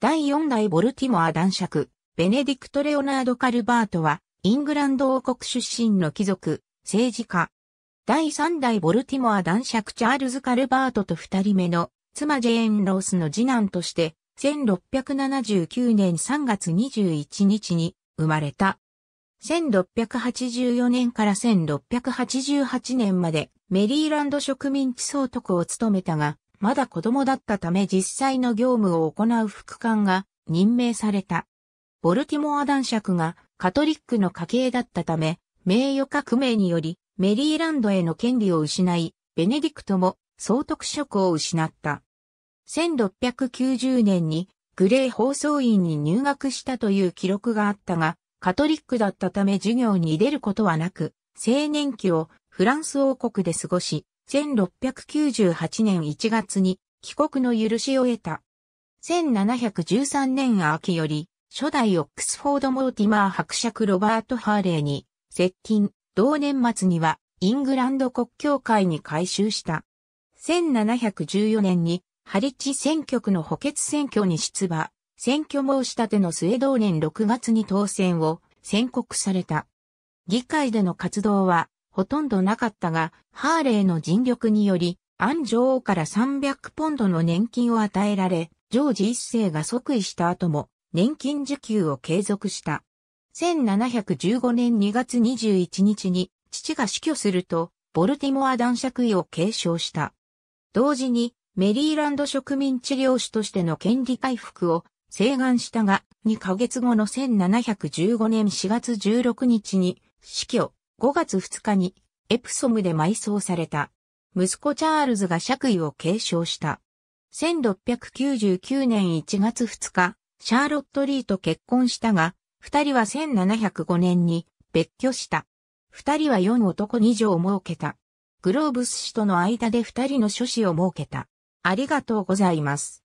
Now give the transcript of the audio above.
第4代ボルティモア男爵、ベネディクト・レオナード・カルバートは、イングランド王国出身の貴族、政治家。第3代ボルティモア男爵チャールズ・カルバートと二人目の妻ジェーン・ロースの次男として、1679年3月21日に生まれた。1684年から1688年までメリーランド植民地総督を務めたが、まだ子供だったため実際の業務を行う副官が任命された。ボルティモア男爵がカトリックの家系だったため、名誉革命によりメリーランドへの権利を失い、ベネディクトも総督職を失った。1690年にグレー放送院に入学したという記録があったが、カトリックだったため授業に出ることはなく、青年期をフランス王国で過ごし、1698年1月に帰国の許しを得た。1713年秋より、初代オックスフォード・モーティマー伯爵ロバート・ハーレーに接近、同年末にはイングランド国教会に改修した。1714年にハリッチ選挙区の補欠選挙に出馬、選挙申し立ての末同年6月に当選を宣告された。議会での活動はほとんどなかったが、ハーレーの尽力により、アン女王から300ポンドの年金を与えられ、ジョージ一世が即位した後も、年金受給を継続した。1715年2月21日に、父が死去すると、ボルティモア男爵位を継承した。同時に、メリーランド植民治療士としての権利回復を請願したが、2ヶ月後の1715年4月16日に死去、5月2日にエプソムで埋葬された。息子チャールズが爵位を継承した。1699年1月2日、シャーロット・リーと結婚したが、二人は1705年に別居した。二人は4男2女を設けた。グローブス氏との間で二人の諸子を設けた。ありがとうございます。